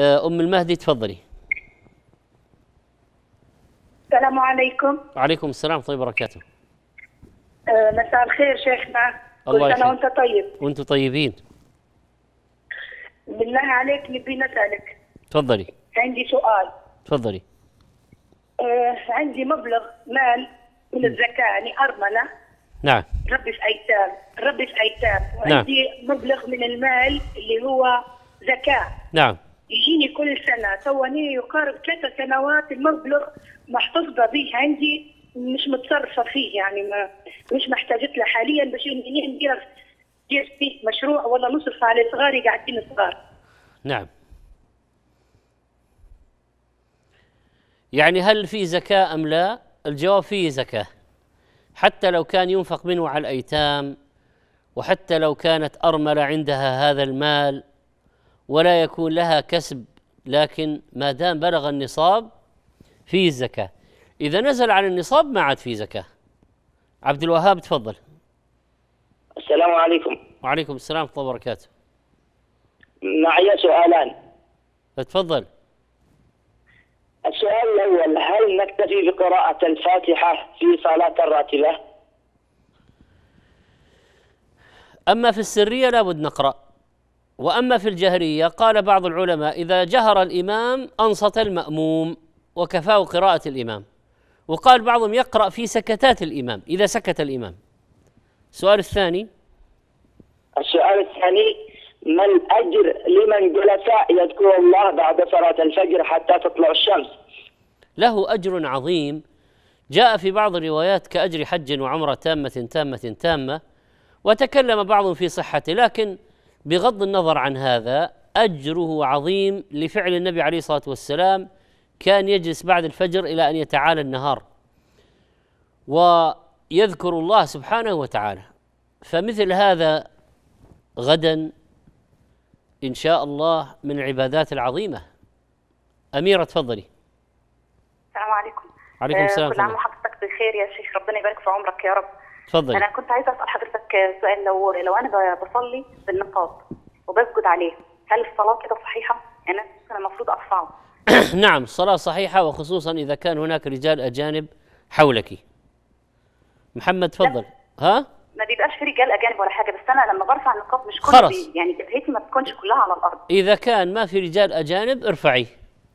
آه، ام المهدي تفضلي السلام عليكم وعليكم السلام ورحمه وبركاته وبركاته مساء الخير شيخنا الله كل سنه وانت طيب وانتم طيبين بالله عليك نبي نسالك تفضلي عندي سؤال تفضلي آه عندي مبلغ مال من الزكاه يعني ارمله نعم ربي في ايتام ربي في ايتام نعم. وعندي نعم. مبلغ من المال اللي هو زكاه نعم يجيني كل سنه توني يقارب ثلاثة سنوات المبلغ محتفظه به عندي مش متصرفه فيه يعني ما مش محتاجت له حاليا باش ندير ندير فيه مشروع ولا نصرف على صغاري قاعدين صغار. نعم. يعني هل في زكاة أم لا؟ الجواب فيه زكاة حتى لو كان ينفق منه على الأيتام وحتى لو كانت أرملة عندها هذا المال ولا يكون لها كسب لكن ما دام بلغ النصاب فيه الزكاة إذا نزل عن النصاب ما عاد فيه زكاة عبد الوهاب تفضل السلام عليكم وعليكم السلام ورحمة الله وبركاته معي سؤالان تفضل السؤال الأول هل نكتفي بقراءة الفاتحة في صلاة الراتبة؟ أما في السرية لابد نقرأ واما في الجهريه قال بعض العلماء اذا جهر الامام انصت الماموم وكفاه قراءه الامام وقال بعضهم يقرا في سكتات الامام اذا سكت الامام السؤال الثاني السؤال الثاني ما الاجر لمن جلس يذكر الله بعد صلاه الفجر حتى تطلع الشمس له اجر عظيم جاء في بعض الروايات كاجر حج وعمره تامه تامه تامه وتكلم بعض في صحته لكن بغض النظر عن هذا اجره عظيم لفعل النبي عليه الصلاه والسلام كان يجلس بعد الفجر الى ان يتعالى النهار ويذكر الله سبحانه وتعالى فمثل هذا غدا ان شاء الله من العبادات العظيمه اميره تفضلي السلام عليكم عليكم السلام آه، كل عام وحضرتك بخير يا شيخ ربنا يبارك في عمرك يا رب اتفضلي انا كنت عايزه اسال حضرتك سؤال لو لو انا بصلي بالنقاب وبسجد عليه هل الصلاه كده صحيحه؟ يعني انا المفروض ارفعه نعم الصلاه صحيحه وخصوصا اذا كان هناك رجال اجانب حولك محمد تفضل ها ما بيبقاش في رجال اجانب ولا حاجه بس انا لما برفع النقاب مش كل خلص. يعني جبهتي ما بتكونش كلها على الارض اذا كان ما في رجال اجانب ارفعي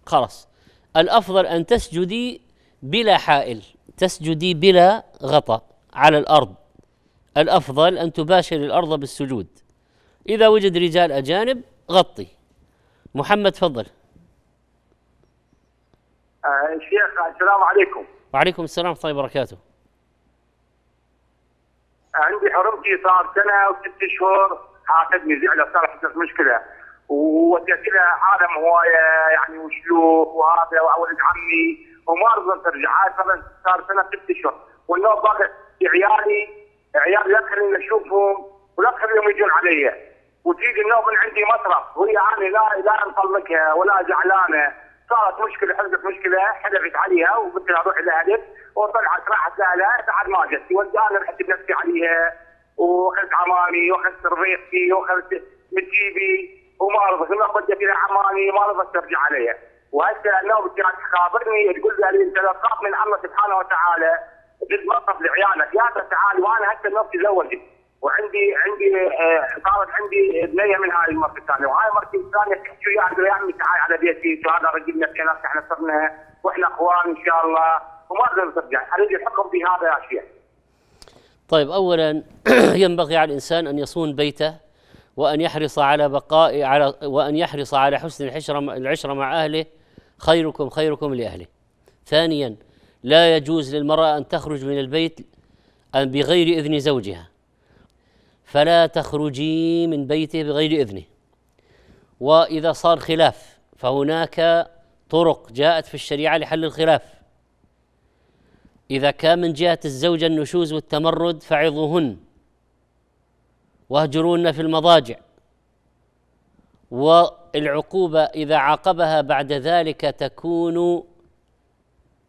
خلاص الافضل ان تسجدي بلا حائل تسجدي بلا غطاء على الارض الافضل ان تباشر الارض بالسجود اذا وجد رجال اجانب غطي محمد تفضل آه شيخ السلام عليكم وعليكم السلام ورحمه الله وبركاته عندي حرمتي صار سنه وست اشهر حاقدني زعله صارت مشكله ووديت لها عالم هوايه يعني وشيوخ وهذا واولد عمي وما رضيت ترجع هاي صار سنه ست اشهر والنوم باقي عيالي عيال لا تخليني اشوفهم ولا تخليهم يجون علي وتيجي النوم من عندي مطرف وهي انا لا لا مطلقها ولا زعلانه صارت مشكله حدثت مشكله حلفت عليها وقلت لها روحي لاهلك وطلعت راحت لاهلها بعد ما جت ودانا رحت بنفسي عليها واخذت عمامي واخذت رفيقتي واخذت من جيبي وما رضت ما ردت الى عمامي ما رضت ترجع علي وهسه انه قاعد تخابرني تقول لي انت لا تخاف من الله سبحانه وتعالى مصرف لعيالك يا تعال وانا هسه نفسي تزوجت وعندي عندي آه، صارت عندي بنيه من هاي المرة الثانيه وهاي المرة الثانيه تحكي وياها اقول يا عمي تعال على بيتي وهذا رجلنا لك احنا صرنا واحنا اخوان ان شاء الله وما اقدر ترجع اريد الحكم بهذا يا شيخ طيب اولا ينبغي على الانسان ان يصون بيته وان يحرص على بقاء على وان يحرص على حسن العشره العشره مع اهله خيركم خيركم لاهله ثانيا لا يجوز للمرأة أن تخرج من البيت بغير إذن زوجها فلا تخرجي من بيته بغير إذنه وإذا صار خلاف فهناك طرق جاءت في الشريعة لحل الخلاف إذا كان من جهة الزوجة النشوز والتمرد فعظوهن واهجروهن في المضاجع والعقوبة إذا عاقبها بعد ذلك تكون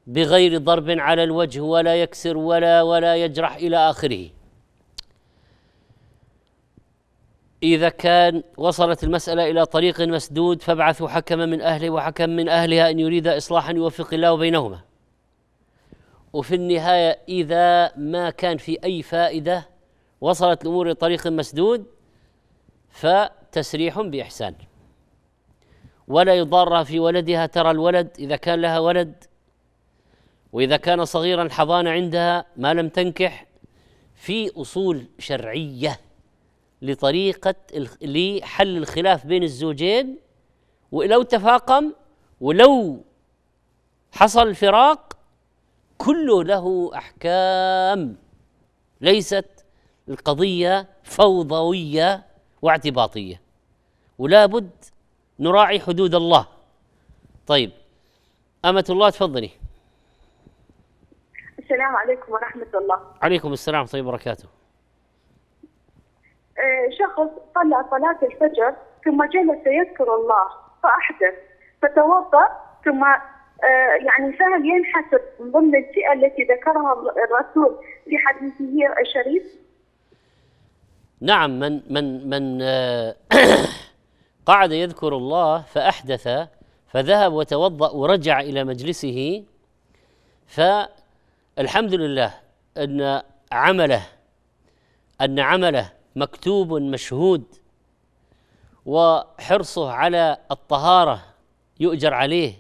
بغير ضرب على الوجه ولا يكسر ولا ولا يجرح الى اخره إذا كان وصلت المسألة إلى طريق مسدود فابعثوا حكما من أهله وحكم من أهلها إن يريد إصلاحا يوفق الله بينهما وفي النهاية إذا ما كان في أي فائدة وصلت الأمور إلى طريق مسدود فتسريح بإحسان ولا يضار في ولدها ترى الولد إذا كان لها ولد واذا كان صغيرا حضان عندها ما لم تنكح في اصول شرعيه لطريقه لحل الخلاف بين الزوجين ولو تفاقم ولو حصل فراق كله له احكام ليست القضيه فوضويه واعتباطيه ولا بد نراعي حدود الله طيب امه الله تفضلي السلام عليكم ورحمة الله عليكم السلام ورحمة طيب، الله وبركاته آه، شخص صلى صلاة الفجر ثم جلس يذكر الله فأحدث فتوضأ ثم آه، يعني فهل ينحسب من ضمن الفئة التي ذكرها الرسول في حديثه الشريف؟ نعم من من من آه، قعد يذكر الله فأحدث فذهب وتوضأ ورجع إلى مجلسه ف الحمد لله ان عمله ان عمله مكتوب مشهود وحرصه على الطهاره يؤجر عليه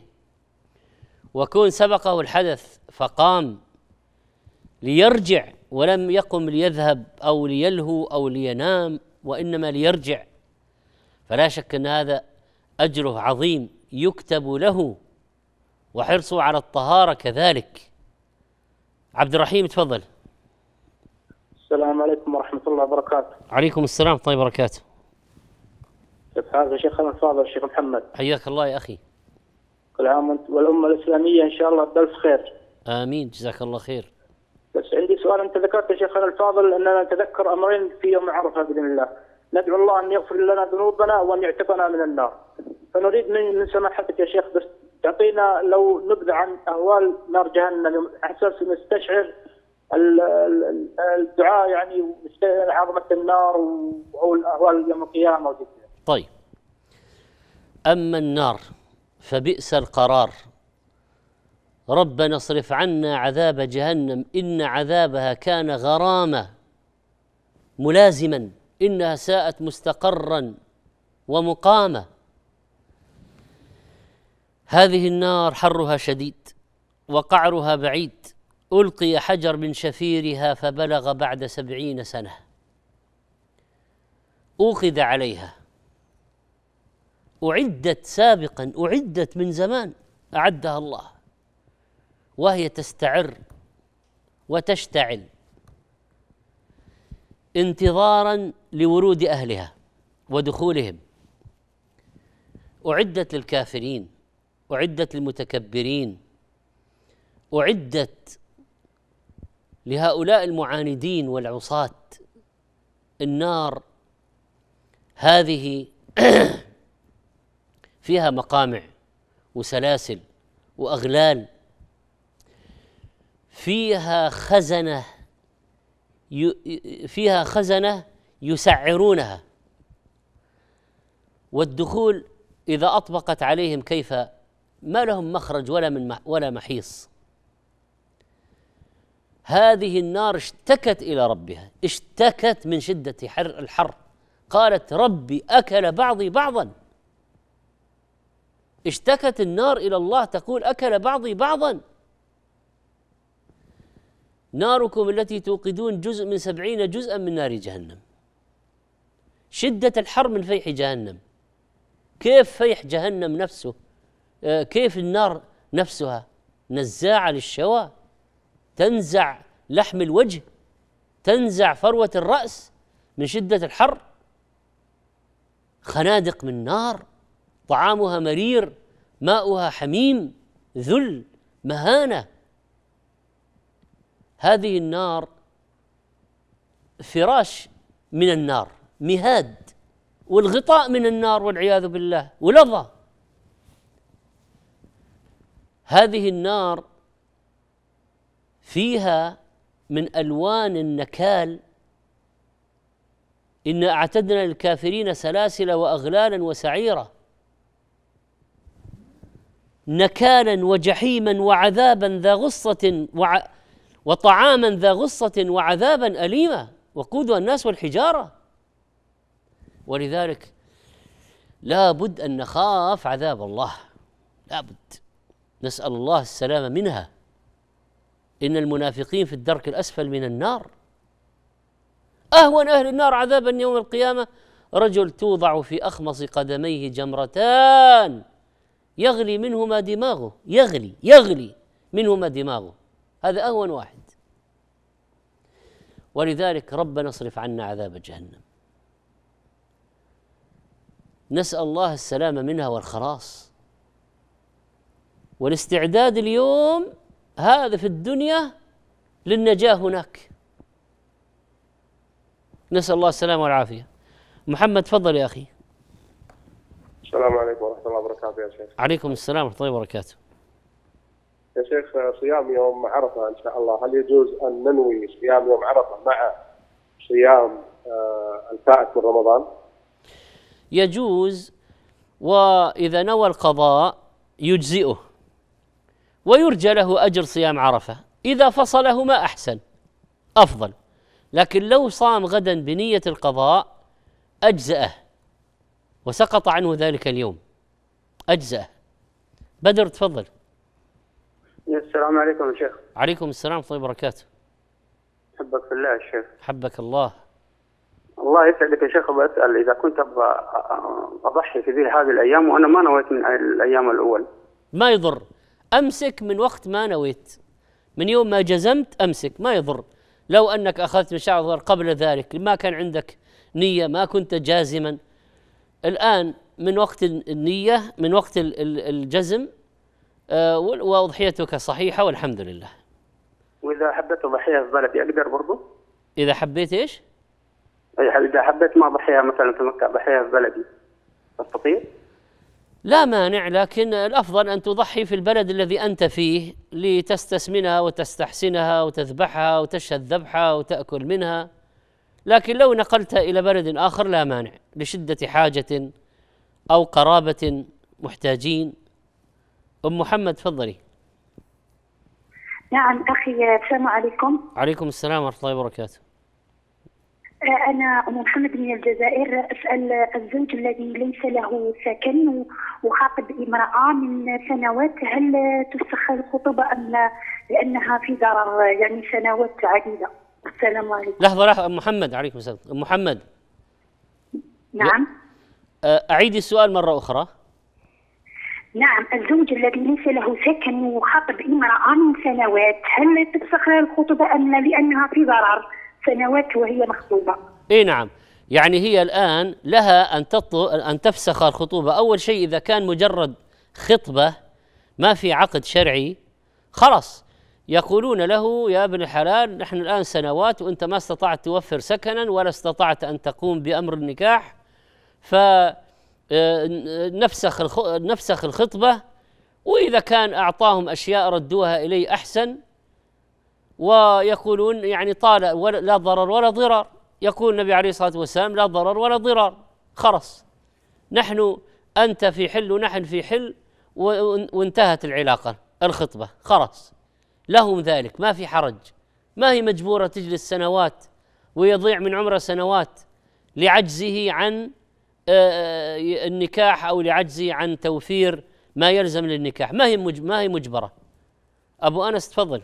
وكون سبقه الحدث فقام ليرجع ولم يقم ليذهب او ليلهو او لينام وانما ليرجع فلا شك ان هذا اجره عظيم يكتب له وحرصه على الطهاره كذلك عبد الرحيم تفضل السلام عليكم ورحمة الله وبركاته عليكم السلام طيب وبركاته كيف حالك يا شيخ الفاضل فاضل محمد حياك الله يا أخي كل عام والأمة الإسلامية إن شاء الله بألف خير آمين جزاك الله خير بس عندي سؤال أنت ذكرت يا شيخنا الفاضل أننا نتذكر أمرين في يوم عرفة بإذن الله ندعو الله أن يغفر لنا ذنوبنا وأن يعتقنا من النار فنريد من سماحتك يا شيخ بس يعطينا لو نبذه عن اهوال نار جهنم اساس نستشعر الدعاء يعني عظمه النار او الاهوال يوم القيامه طيب. اما النار فبئس القرار. ربنا اصرف عنا عذاب جهنم ان عذابها كان غراما ملازما انها ساءت مستقرا ومقاما هذه النار حرها شديد وقعرها بعيد ألقي حجر من شفيرها فبلغ بعد سبعين سنة أوقد عليها أعدت سابقا أعدت من زمان أعدها الله وهي تستعر وتشتعل انتظارا لورود أهلها ودخولهم أعدت للكافرين أعدت للمتكبرين أعدت لهؤلاء المعاندين والعصاة النار هذه فيها مقامع وسلاسل واغلال فيها خزنه فيها خزنه يسعرونها والدخول اذا اطبقت عليهم كيف ما لهم مخرج ولا من ولا محيص هذه النار اشتكت الى ربها اشتكت من شده حر الحر قالت ربي اكل بعضي بعضا اشتكت النار الى الله تقول اكل بعضي بعضا ناركم التي توقدون جزء من سبعين جزءا من نار جهنم شدة الحر من فيح جهنم كيف فيح جهنم نفسه آه، كيف النار نفسها نزاعة للشوى تنزع لحم الوجه تنزع فروة الرأس من شدة الحر خنادق من نار طعامها مرير ماؤها حميم ذل مهانة هذه النار فراش من النار مهاد والغطاء من النار والعياذ بالله ولظى هذه النار فيها من الوان النكال انا اعتدنا للكافرين سلاسل واغلالا وسعيرا نكالا وجحيما وعذابا ذا غصه وع وطعاما ذا غصه وعذابا اليما وقودها الناس والحجاره ولذلك لا بد ان نخاف عذاب الله لا بد نسأل الله السلامة منها إن المنافقين في الدرك الأسفل من النار أهون أهل النار عذابا يوم القيامة رجل توضع في أخمص قدميه جمرتان يغلي منهما دماغه يغلي يغلي منهما دماغه هذا أهون واحد ولذلك ربنا اصرف عنا عذاب جهنم نسأل الله السلامة منها والخلاص والاستعداد اليوم هذا في الدنيا للنجاة هناك نسأل الله السلامة والعافية محمد تفضل يا أخي السلام عليكم ورحمة الله وبركاته يا شيخ عليكم السلام ورحمة الله وبركاته يا شيخ صيام يوم عرفة إن شاء الله هل يجوز أن ننوي صيام يوم عرفة مع صيام آه، الفائت من رمضان يجوز وإذا نوى القضاء يجزئه ويرجى له أجر صيام عرفة إذا فصلهما أحسن أفضل لكن لو صام غدا بنية القضاء أجزأه وسقط عنه ذلك اليوم أجزأه بدر تفضل السلام عليكم يا شيخ عليكم السلام ورحمة الله وبركاته حبك في الله يا شيخ حبك الله الله يسعدك يا شيخ بسأل إذا كنت أبغى أضحي في ذي هذه الأيام وأنا ما نويت من الأيام الأول ما يضر امسك من وقت ما نويت من يوم ما جزمت امسك ما يضر لو انك اخذت من شعر قبل ذلك ما كان عندك نيه ما كنت جازما الان من وقت النيه من وقت الجزم آه، واضحيتك صحيحه والحمد لله. واذا حبيت اضحيها في بلدي اقدر برضه؟ اذا حبيت ايش؟ اذا حبيت ما اضحيها مثلا في مكه اضحيها في بلدي استطيع؟ لا مانع لكن الافضل ان تضحي في البلد الذي انت فيه لتستسمنها وتستحسنها وتذبحها وتشهد ذبحها وتاكل منها لكن لو نقلتها الى بلد اخر لا مانع لشده حاجه او قرابه محتاجين ام محمد تفضلي نعم اخي السلام عليكم عليكم السلام ورحمه الله وبركاته أنا أم محمد من الجزائر أسأل الزوج الذي ليس له سكن وخاطب امرأة من سنوات هل تفسخ الخطوبة أم لا لأنها في ضرر يعني سنوات عديدة السلام عليكم لحظة لحظة أم محمد عليكم السلام أم محمد نعم أعيدي السؤال مرة أخرى نعم الزوج الذي ليس له سكن وخاطب امرأة من سنوات هل تفسخ الخطوبة أم لا لأنها في ضرر سنوات وهي مخطوبه اي نعم يعني هي الان لها ان ان تفسخ الخطوبه اول شيء اذا كان مجرد خطبه ما في عقد شرعي خلاص يقولون له يا ابن الحلال نحن الان سنوات وانت ما استطعت توفر سكنا ولا استطعت ان تقوم بامر النكاح ف آه، نفسخ نفسخ الخطبه واذا كان اعطاهم اشياء ردوها إلي احسن ويقولون يعني طال ولا لا ضرر ولا ضرار يقول النبي عليه الصلاه والسلام لا ضرر ولا ضرار خلص نحن انت في حل ونحن في حل وانتهت العلاقه الخطبه خلص لهم ذلك ما في حرج ما هي مجبوره تجلس سنوات ويضيع من عمره سنوات لعجزه عن آه، آه، النكاح او لعجزه عن توفير ما يلزم للنكاح ما هي ما هي مجبره ابو انس تفضل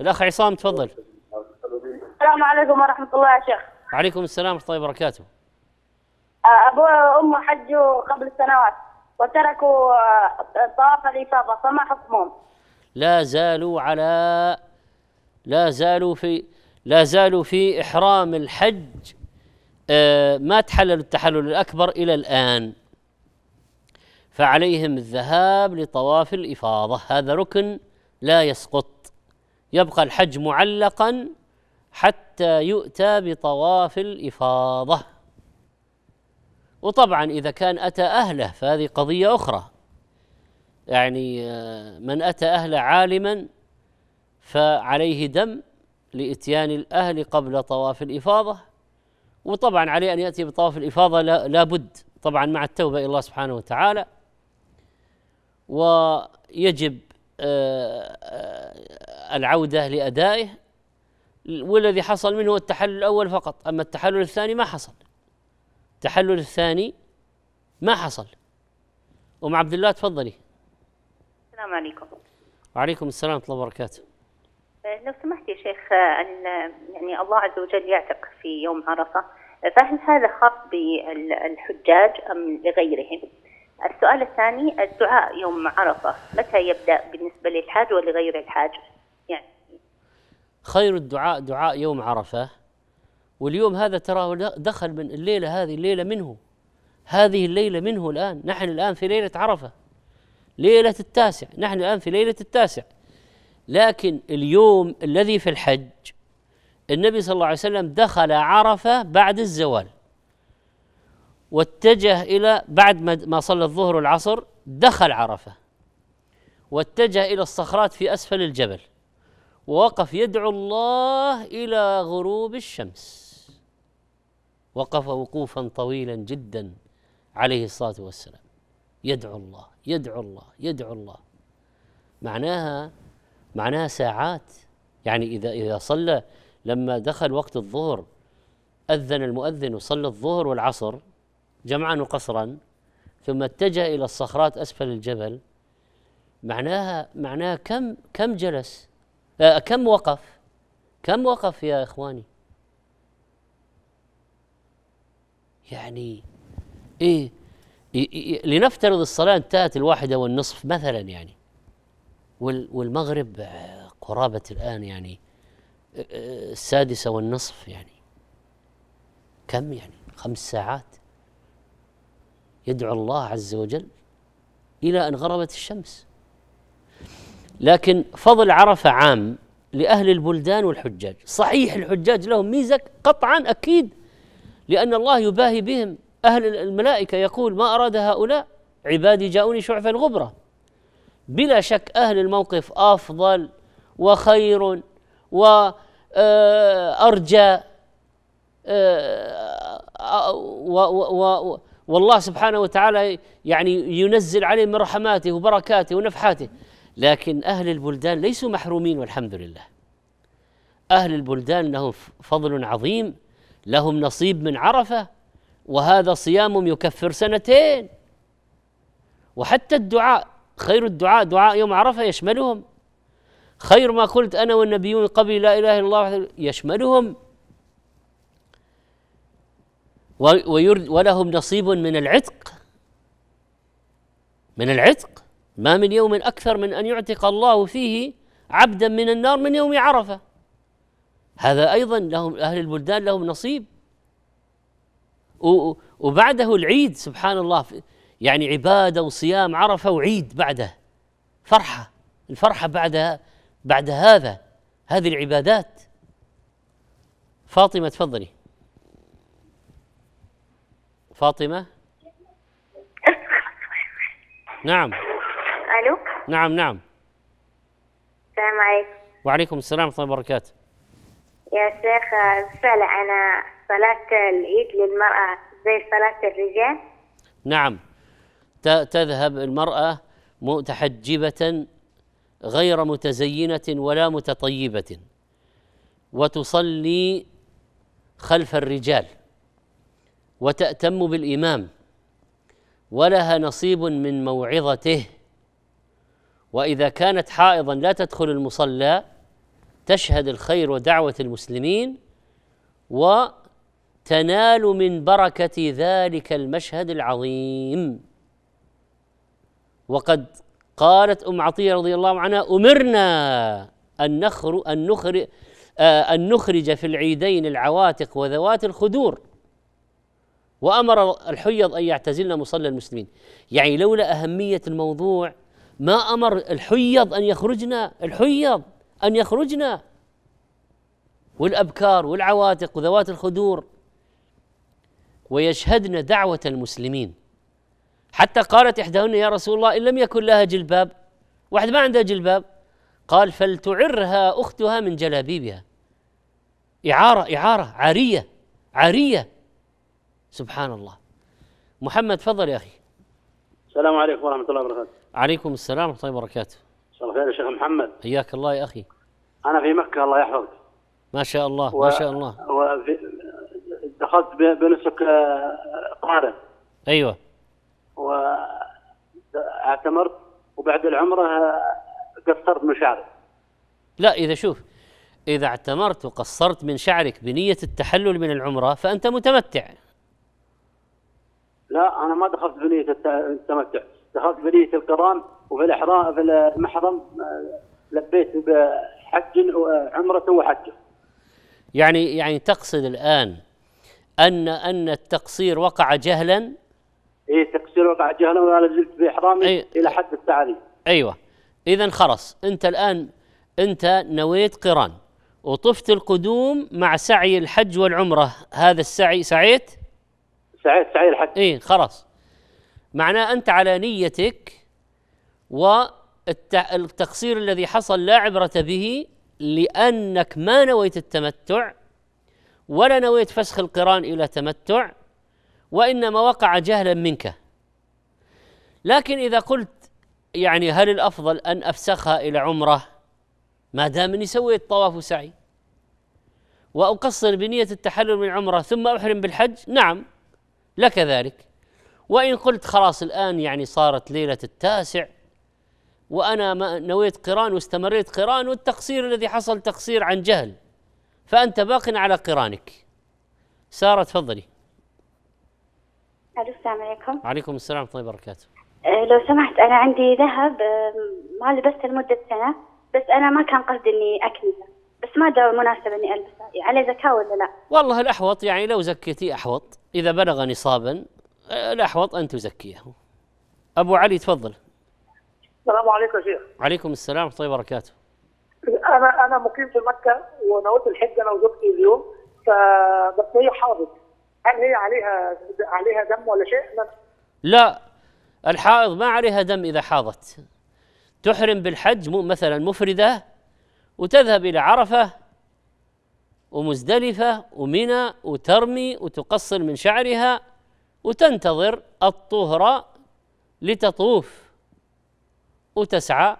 الاخ عصام تفضل السلام عليكم ورحمه الله يا شيخ وعليكم السلام ورحمه الله وبركاته آه، ابو أم حجوا قبل سنوات وتركوا آه، طواف الافاضه فما حكمهم لا زالوا على لا زالوا في لا زالوا في احرام الحج آه، ما تحلل التحلل الاكبر الى الان فعليهم الذهاب لطواف الافاضه هذا ركن لا يسقط يبقى الحج معلقا حتى يؤتى بطواف الإفاضة وطبعا إذا كان أتى أهله فهذه قضية أخرى يعني آه، من أتى أهله عالما فعليه دم لإتيان الأهل قبل طواف الإفاضة وطبعا عليه أن يأتي بطواف الإفاضة لابد طبعا مع التوبة إلى الله سبحانه وتعالى ويجب آه، آه، العودة لأدائه والذي حصل منه هو التحلل الأول فقط أما التحلل الثاني ما حصل التحلل الثاني ما حصل أم عبد الله تفضلي السلام عليكم وعليكم السلام ورحمة الله وبركاته أه، لو سمحت يا شيخ أه، يعني الله عز وجل يعتق في يوم عرفة أه، فهل هذا خاص بالحجاج أم لغيرهم؟ السؤال الثاني الدعاء يوم عرفة متى يبدأ بالنسبة للحاج ولغير الحاج؟ خير الدعاء دعاء يوم عرفه واليوم هذا تراه دخل من الليله هذه الليله منه هذه الليله منه الان نحن الان في ليله عرفه ليله التاسع نحن الان في ليله التاسع لكن اليوم الذي في الحج النبي صلى الله عليه وسلم دخل عرفه بعد الزوال واتجه الى بعد ما صلى الظهر والعصر دخل عرفه واتجه الى الصخرات في اسفل الجبل ووقف يدعو الله الى غروب الشمس وقف وقوفا طويلا جدا عليه الصلاه والسلام يدعو الله يدعو الله يدعو الله معناها معناها ساعات يعني اذا اذا صلى لما دخل وقت الظهر اذن المؤذن وصلى الظهر والعصر جمعا وقصرا ثم اتجه الى الصخرات اسفل الجبل معناها معناها كم كم جلس أه، كم وقف كم وقف يا إخواني يعني إيه لنفترض الصلاة انتهت الواحدة والنصف مثلا يعني والمغرب آه، قرابة الآن يعني أه، السادسة والنصف يعني كم يعني خمس ساعات يدعو الله عز وجل إلى أن غربت الشمس لكن فضل عرفه عام لاهل البلدان والحجاج، صحيح الحجاج لهم ميزه قطعا اكيد لان الله يباهي بهم اهل الملائكه يقول ما اراد هؤلاء عبادي جاؤوني شعفا غبره. بلا شك اهل الموقف افضل وخير وارجى آه، آه، آه، والله سبحانه وتعالى يعني ينزل عليه من رحماته وبركاته ونفحاته لكن أهل البلدان ليسوا محرومين والحمد لله أهل البلدان لهم فضل عظيم لهم نصيب من عرفة وهذا صيامهم يكفر سنتين وحتى الدعاء خير الدعاء دعاء يوم عرفة يشملهم خير ما قلت أنا والنبيون قبل لا إله إلا الله يشملهم ولهم نصيب من العتق من العتق ما من يوم اكثر من ان يعتق الله فيه عبدا من النار من يوم عرفه هذا ايضا لهم اهل البلدان لهم نصيب وبعده العيد سبحان الله يعني عباده وصيام عرفه وعيد بعده فرحه الفرحه بعد بعد هذا هذه العبادات فاطمه تفضلي فاطمه نعم الو نعم نعم السلام عليكم وعليكم السلام ورحمه الله وبركاته يا شيخ سأل انا صلاه العيد للمراه زي صلاه الرجال نعم تذهب المراه متحجبه غير متزينه ولا متطيبه وتصلي خلف الرجال وتأتم بالإمام ولها نصيب من موعظته واذا كانت حائضا لا تدخل المصلى تشهد الخير ودعوه المسلمين وتنال من بركه ذلك المشهد العظيم وقد قالت ام عطيه رضي الله عنها امرنا ان نخر ان نخرج آه، أن نخرج في العيدين العواتق وذوات الخدور وأمر الحيض أن يعتزلن مصلى المسلمين يعني لولا أهمية الموضوع ما امر الحيض ان يخرجنا الحيض ان يخرجنا والابكار والعواتق وذوات الخدور ويشهدن دعوه المسلمين حتى قالت احداهن يا رسول الله ان لم يكن لها جلباب واحد ما عندها جلباب قال فلتعرها اختها من جلابيبها اعاره اعاره عاريه عاريه سبحان الله محمد تفضل يا اخي السلام عليكم ورحمه الله وبركاته عليكم السلام ورحمه الله وبركاته مساء الخير يا شيخ محمد حياك الله يا اخي انا في مكه الله يحفظك ما شاء الله و... ما شاء الله و... دخلت بنسك آه، قارن ايوه واعتمرت وبعد العمره آه، قصرت من شعري لا اذا شوف إذا اعتمرت وقصرت من شعرك بنية التحلل من العمرة فأنت متمتع لا أنا ما دخلت بنية التمتع دخلت بنية القران وفي الإحرام في المحرم لبيت بحج عمرة وحجة يعني يعني تقصد الآن أن أن التقصير وقع جهلا اي التقصير وقع جهلا وأنا زلت بإحرامي أي... إلى حد التعريف أيوه إذا خلاص أنت الآن أنت نويت قران وطفت القدوم مع سعي الحج والعمرة هذا السعي سعيت؟ سعي سعي الحج اي خلاص معناه انت على نيتك والتقصير الذي حصل لا عبرة به لأنك ما نويت التمتع ولا نويت فسخ القران إلى تمتع وإنما وقع جهلا منك لكن إذا قلت يعني هل الأفضل أن أفسخها إلى عمرة ما دام أني سويت طواف وسعي وأقصر بنية التحلل من عمرة ثم أحرم بالحج نعم لك ذلك وإن قلت خلاص الآن يعني صارت ليلة التاسع وأنا ما نويت قران واستمريت قران والتقصير الذي حصل تقصير عن جهل فأنت باق على قرانك سارة تفضلي ألو السلام عليكم وعليكم السلام ورحمة الله وبركاته أه، لو سمحت أنا عندي ذهب أه، ما لبسته لمدة سنة بس أنا ما كان قصدي إني أكنسه ما جاء مناسب اني البسه يعني عليه زكاه ولا لا؟ والله الاحوط يعني لو زكيتي احوط اذا بلغ نصابا الاحوط ان تزكيه. ابو علي تفضل. السلام عليكم يا شيخ. عليكم السلام ورحمه الله وبركاته. انا انا مقيم في مكه ونويت الحج انا وزوجتي اليوم فبس هي حاضر هل هي عليها عليها دم ولا شيء؟ لا الحائض ما عليها دم اذا حاضت. تحرم بالحج مثلا مفرده وتذهب إلى عرفة ومزدلفة ومنى وترمي وتقصر من شعرها وتنتظر الطهر لتطوف وتسعى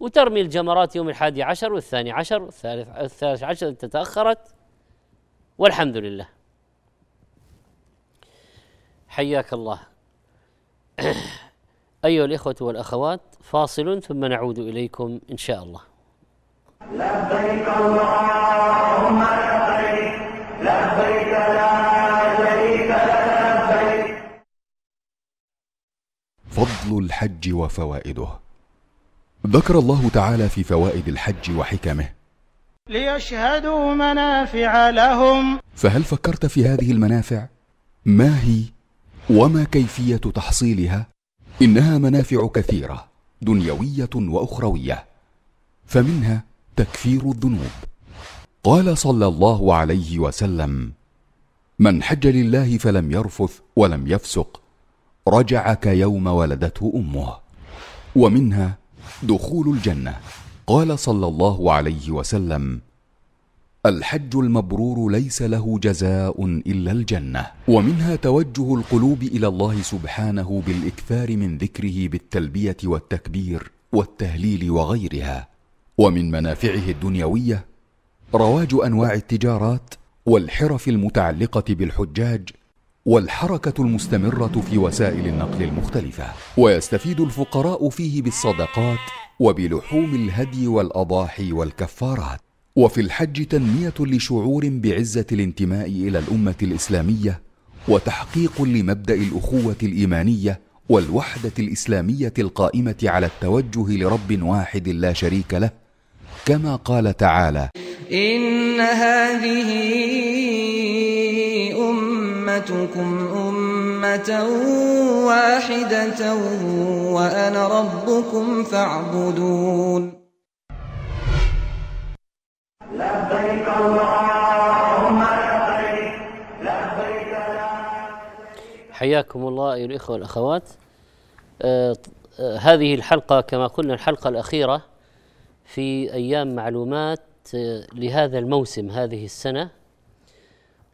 وترمي الجمرات يوم الحادي عشر والثاني عشر والثالث الثالث عشر تتأخرت والحمد لله حياك الله أيها الإخوة والأخوات فاصل ثم نعود إليكم إن شاء الله لبيك اللهم لبيك لبيك لا شريك لك لبيك فضل الحج وفوائده ذكر الله تعالى في فوائد الحج وحكمه ليشهدوا منافع لهم فهل فكرت في هذه المنافع ما هي وما كيفيه تحصيلها انها منافع كثيره دنيويه واخرويه فمنها تكفير الذنوب قال صلى الله عليه وسلم من حج لله فلم يرفث ولم يفسق رجع كيوم ولدته امه ومنها دخول الجنه قال صلى الله عليه وسلم الحج المبرور ليس له جزاء الا الجنه ومنها توجه القلوب الى الله سبحانه بالاكثار من ذكره بالتلبيه والتكبير والتهليل وغيرها ومن منافعه الدنيويه رواج انواع التجارات والحرف المتعلقه بالحجاج والحركه المستمره في وسائل النقل المختلفه ويستفيد الفقراء فيه بالصدقات وبلحوم الهدي والاضاحي والكفارات وفي الحج تنميه لشعور بعزه الانتماء الى الامه الاسلاميه وتحقيق لمبدا الاخوه الايمانيه والوحده الاسلاميه القائمه على التوجه لرب واحد لا شريك له كما قال تعالى إن هذه أمتكم أمة واحدة وأنا ربكم فاعبدون لبيك اللهم لبيك لبيك حياكم الله أيها الإخوة والأخوات آه آه هذه الحلقة كما قلنا الحلقة الأخيرة في أيام معلومات آه، لهذا الموسم هذه السنة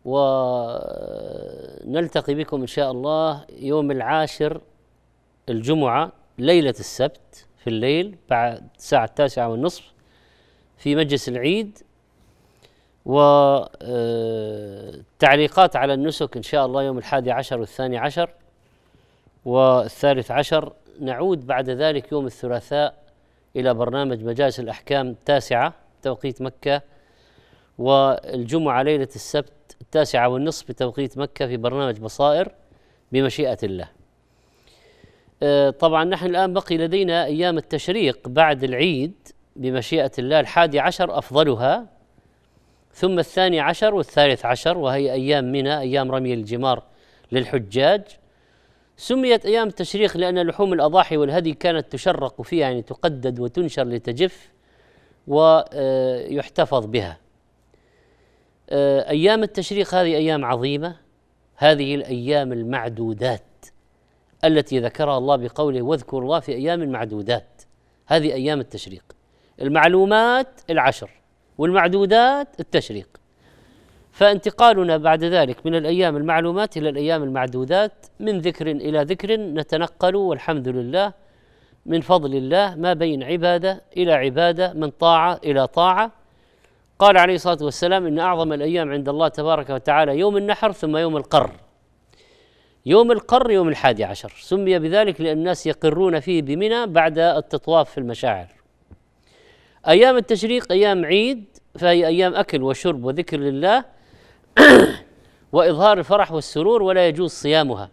ونلتقي بكم إن شاء الله يوم العاشر الجمعة ليلة السبت في الليل بعد الساعة التاسعة والنصف في مجلس العيد والتعليقات آه، على النسك إن شاء الله يوم الحادي عشر والثاني عشر والثالث عشر نعود بعد ذلك يوم الثلاثاء إلى برنامج مجالس الأحكام التاسعة بتوقيت مكة والجمعة ليلة السبت التاسعة والنصف بتوقيت مكة في برنامج بصائر بمشيئة الله آه، طبعا نحن الآن بقي لدينا أيام التشريق بعد العيد بمشيئة الله الحادي عشر أفضلها ثم الثاني عشر والثالث عشر وهي أيام منى أيام رمي الجمار للحجاج سميت أيام التشريق لأن لحوم الأضاحي والهدي كانت تشرق فيها يعني تقدد وتنشر لتجف ويحتفظ بها أيام التشريق هذه أيام عظيمة هذه الأيام المعدودات التي ذكرها الله بقوله واذكروا الله في أيام معدودات هذه أيام التشريق المعلومات العشر والمعدودات التشريق فانتقالنا بعد ذلك من الايام المعلومات الى الايام المعدودات من ذكر الى ذكر نتنقل والحمد لله من فضل الله ما بين عباده الى عباده من طاعه الى طاعه قال عليه الصلاه والسلام ان اعظم الايام عند الله تبارك وتعالى يوم النحر ثم يوم القر يوم القر يوم الحادي عشر سمي بذلك لأن الناس يقرون فيه بمنى بعد التطواف في المشاعر أيام التشريق أيام عيد فهي أيام أكل وشرب وذكر لله وإظهار الفرح والسرور ولا يجوز صيامها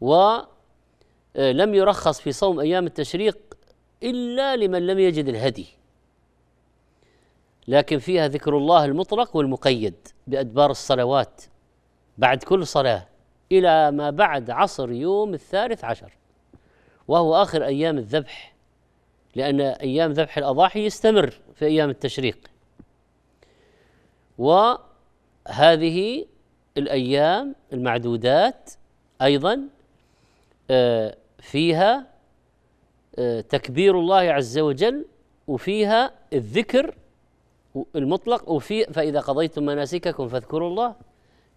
ولم آه، يرخص في صوم أيام التشريق إلا لمن لم يجد الهدي لكن فيها ذكر الله المطلق والمقيد بأدبار الصلوات بعد كل صلاة إلى ما بعد عصر يوم الثالث عشر وهو آخر أيام الذبح لأن أيام ذبح الأضاحي يستمر في أيام التشريق و هذه الايام المعدودات ايضا آه، فيها آه، تكبير الله عز وجل وفيها الذكر المطلق وفي فاذا قضيتم مناسككم فاذكروا الله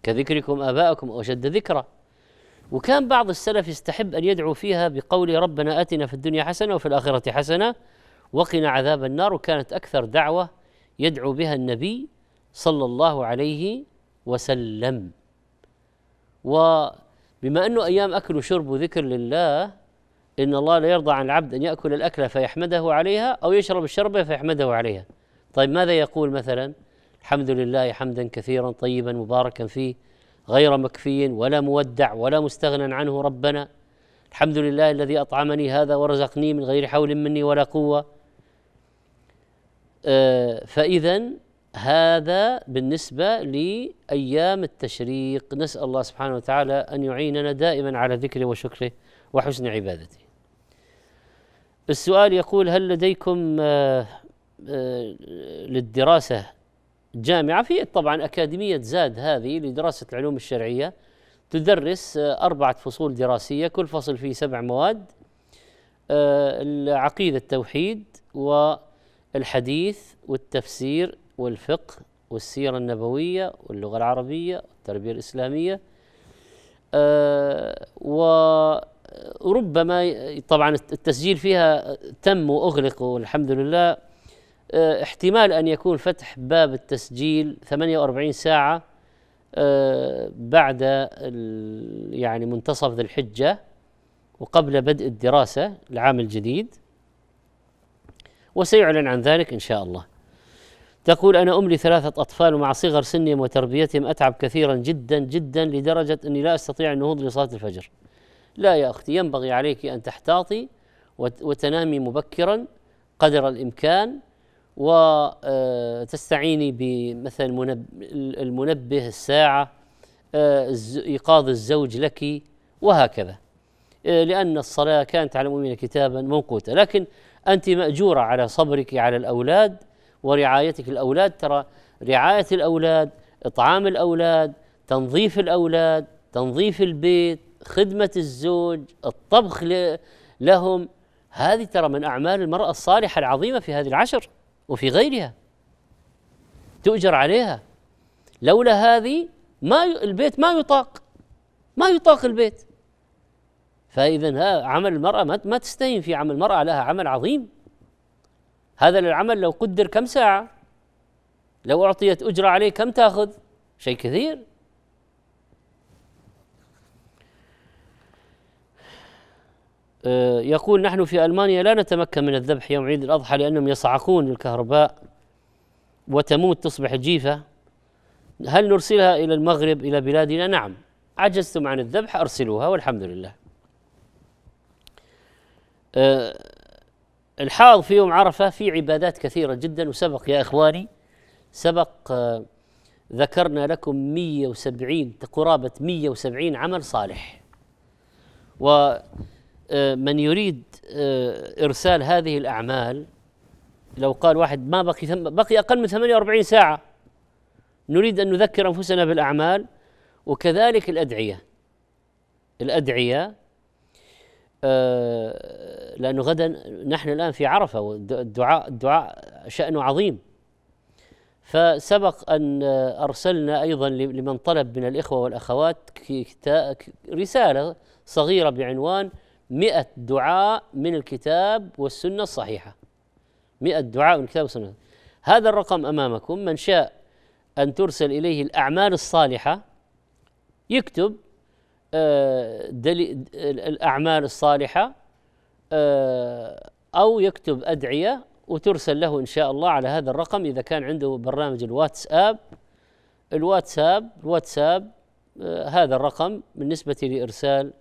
كذكركم اباءكم اشد ذكرا وكان بعض السلف يستحب ان يدعو فيها بقول ربنا اتنا في الدنيا حسنه وفي الاخره حسنه وقنا عذاب النار وكانت اكثر دعوه يدعو بها النبي صلى الله عليه وسلم وبما أنه أيام أكل وشرب وذكر لله إن الله لا يرضى عن العبد أن يأكل الأكلة فيحمده عليها أو يشرب الشربة فيحمده عليها طيب ماذا يقول مثلا الحمد لله حمدا كثيرا طيبا مباركا فيه غير مكفي ولا مودع ولا مستغنى عنه ربنا الحمد لله الذي أطعمني هذا ورزقني من غير حول مني ولا قوة آه، فإذا هذا بالنسبة لأيام التشريق نسأل الله سبحانه وتعالى أن يعيننا دائما على ذكره وشكره وحسن عبادته السؤال يقول هل لديكم آه، آه، للدراسة جامعة في طبعا أكاديمية زاد هذه لدراسة العلوم الشرعية تدرس آه، أربعة فصول دراسية كل فصل فيه سبع مواد العقيدة التوحيد والحديث والتفسير والفقه والسيرة النبوية واللغة العربية والتربية الإسلامية آه وربما طبعا التسجيل فيها تم وأغلق والحمد لله آه احتمال أن يكون فتح باب التسجيل 48 ساعة آه بعد يعني منتصف ذي الحجة وقبل بدء الدراسة العام الجديد وسيعلن عن ذلك إن شاء الله تقول أنا أملي ثلاثة أطفال ومع صغر سنهم وتربيتهم أتعب كثيرا جدا جدا لدرجة أني لا أستطيع النهوض لصلاة الفجر لا يا أختي ينبغي عليك أن تحتاطي وتنامي مبكرا قدر الإمكان وتستعيني آه، بمثلا المنبه الساعة آه، إيقاظ الزوج لك وهكذا آه، لأن الصلاة كانت على المؤمنين كتابا موقوتا لكن أنت مأجورة على صبرك على الأولاد ورعايتك الأولاد ترى رعاية الأولاد إطعام الأولاد تنظيف الأولاد تنظيف البيت خدمة الزوج الطبخ لهم هذه ترى من أعمال المرأة الصالحة العظيمة في هذه العشر وفي غيرها تؤجر عليها لولا هذه ما البيت ما يطاق ما يطاق البيت فإذا عمل المرأة ما تستهين في عمل المرأة لها عمل عظيم هذا العمل لو قدر كم ساعة لو أعطيت أجرة عليه كم تأخذ شيء كثير آه، يقول نحن في ألمانيا لا نتمكن من الذبح يوم عيد الأضحى لأنهم يصعقون الكهرباء وتموت تصبح جيفة هل نرسلها إلى المغرب إلى بلادنا؟ نعم عجزتم عن الذبح أرسلوها والحمد لله آه، الحاض في يوم عرفه في عبادات كثيره جدا وسبق يا اخواني سبق آه، ذكرنا لكم 170 قرابه 170 عمل صالح ومن آه، يريد آه، ارسال هذه الاعمال لو قال واحد ما بقي ثم بقي اقل من 48 ساعه نريد ان نذكر انفسنا بالاعمال وكذلك الادعيه الادعيه آه، لأنه غدا نحن الآن في عرفة والدعاء الدعاء شأنه عظيم فسبق أن أرسلنا أيضا لمن طلب من الإخوة والأخوات رسالة صغيرة بعنوان مئة دعاء من الكتاب والسنة الصحيحة مئة دعاء من الكتاب والسنة هذا الرقم أمامكم من شاء أن ترسل إليه الأعمال الصالحة يكتب دلي الأعمال الصالحة آه، أو يكتب أدعية وترسل له إن شاء الله على هذا الرقم إذا كان عنده برنامج الواتساب الواتساب الواتساب آه، هذا الرقم بالنسبة لإرسال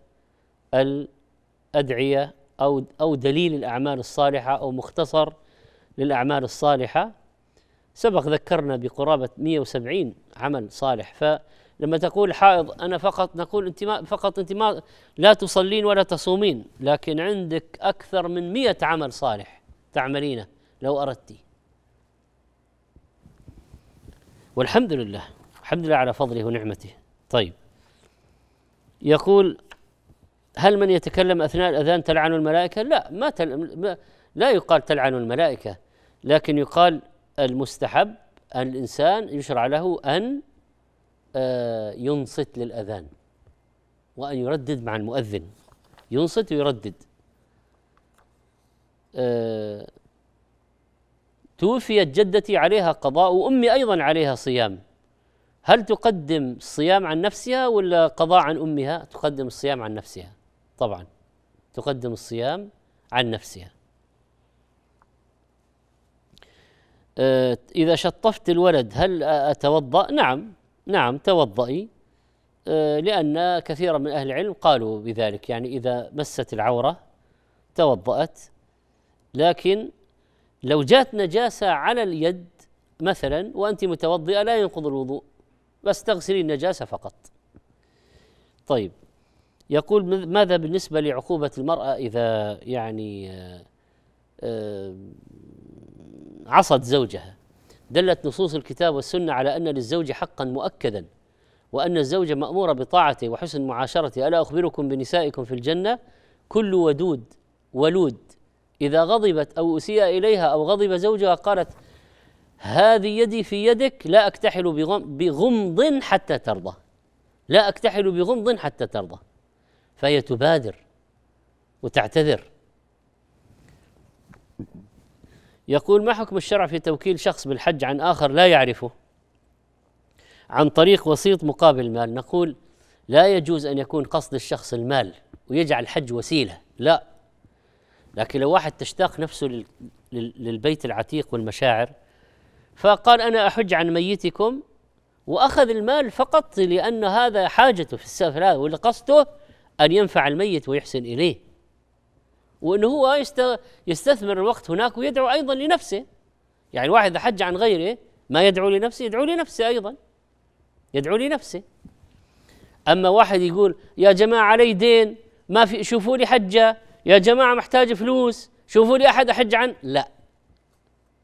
الأدعية أو أو دليل الأعمال الصالحة أو مختصر للأعمال الصالحة سبق ذكرنا بقرابة 170 عمل صالح ف لما تقول حائض أنا فقط نقول أنت ما فقط أنت ما لا تصلين ولا تصومين لكن عندك أكثر من مئة عمل صالح تعملينه لو أردت والحمد لله الحمد لله على فضله ونعمته طيب يقول هل من يتكلم أثناء الأذان تلعن الملائكة لا ما, تل... لا يقال تلعن الملائكة لكن يقال المستحب الإنسان يشرع له أن آه، ينصت للأذان وأن يردد مع المؤذن ينصت ويردد آه، توفيت جدتي عليها قضاء وأمي أيضا عليها صيام هل تقدم الصيام عن نفسها ولا قضاء عن أمها تقدم الصيام عن نفسها طبعا تقدم الصيام عن نفسها آه، إذا شطفت الولد هل أتوضأ؟ نعم نعم توضئي آه، لأن كثيرا من أهل العلم قالوا بذلك يعني إذا مست العورة توضأت لكن لو جاءت نجاسة على اليد مثلا وأنت متوضئة لا ينقض الوضوء بس تغسلي النجاسة فقط طيب يقول ماذا بالنسبة لعقوبة المرأة إذا يعني آه، آه، عصت زوجها دلت نصوص الكتاب والسنه على ان للزوج حقا مؤكدا وان الزوجه ماموره بطاعته وحسن معاشرته الا اخبركم بنسائكم في الجنه كل ودود ولود اذا غضبت او اسيء اليها او غضب زوجها قالت هذه يدي في يدك لا اكتحل بغمض حتى ترضى لا اكتحل بغمض حتى ترضى فهي تبادر وتعتذر يقول ما حكم الشرع في توكيل شخص بالحج عن آخر لا يعرفه عن طريق وسيط مقابل مال نقول لا يجوز أن يكون قصد الشخص المال ويجعل الحج وسيلة لا لكن لو واحد تشتاق نفسه للبيت العتيق والمشاعر فقال أنا أحج عن ميتكم وأخذ المال فقط لأن هذا حاجته في السفر هذا ولا قصده أن ينفع الميت ويحسن إليه وأنه هو يستثمر الوقت هناك ويدعو أيضا لنفسه يعني الواحد إذا حج عن غيره ما يدعو لنفسه يدعو لنفسه أيضا يدعو لنفسه أما واحد يقول يا جماعة علي دين ما في شوفوا لي حجة يا جماعة محتاج فلوس شوفوا لي أحد أحج عن لا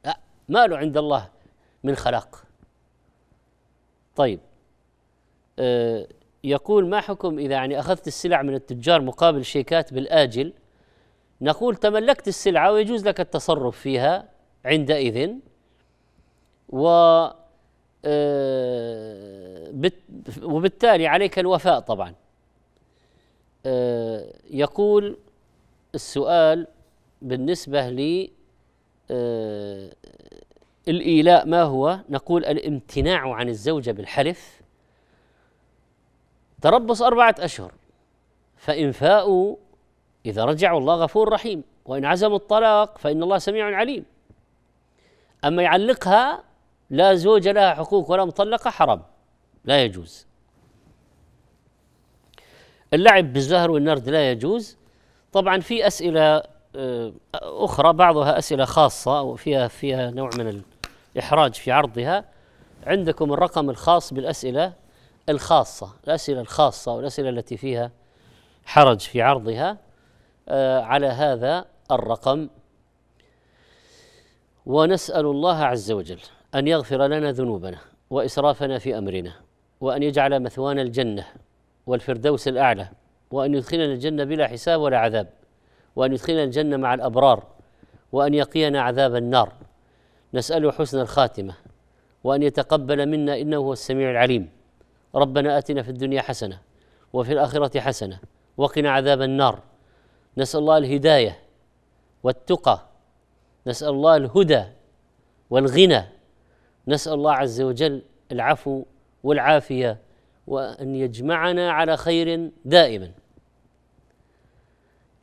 لا ما له عند الله من خلاق طيب أه يقول ما حكم إذا يعني أخذت السلع من التجار مقابل شيكات بالآجل نقول تملكت السلعة ويجوز لك التصرف فيها عندئذ و آه، وبالتالي عليك الوفاء طبعا آه، يقول السؤال بالنسبة لي آه، الإيلاء ما هو؟ نقول الامتناع عن الزوجة بالحلف تربص أربعة أشهر فإن فاءوا إذا رجعوا الله غفور رحيم وإن عزموا الطلاق فإن الله سميع عليم أما يعلقها لا زوج لها حقوق ولا مطلقة حرام لا يجوز اللعب بالزهر والنرد لا يجوز طبعا في أسئلة آه، أخرى بعضها أسئلة خاصة وفيها فيها نوع من الإحراج في عرضها عندكم الرقم الخاص بالأسئلة الخاصة الأسئلة الخاصة والأسئلة التي فيها حرج في عرضها آه، على هذا الرقم ونسأل الله عز وجل أن يغفر لنا ذنوبنا وإسرافنا في أمرنا وأن يجعل مثوانا الجنة والفردوس الأعلى وأن يدخلنا الجنة بلا حساب ولا عذاب وأن يدخلنا الجنة مع الأبرار وأن يقينا عذاب النار نسأله حسن الخاتمة وأن يتقبل منا إنه هو السميع العليم ربنا آتنا في الدنيا حسنة وفي الآخرة حسنة وقنا عذاب النار نسأل الله الهداية والتقى نسأل الله الهدى والغنى نسأل الله عز وجل العفو والعافية وأن يجمعنا على خير دائما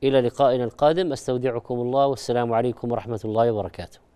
إلى لقائنا القادم أستودعكم الله والسلام عليكم ورحمة الله وبركاته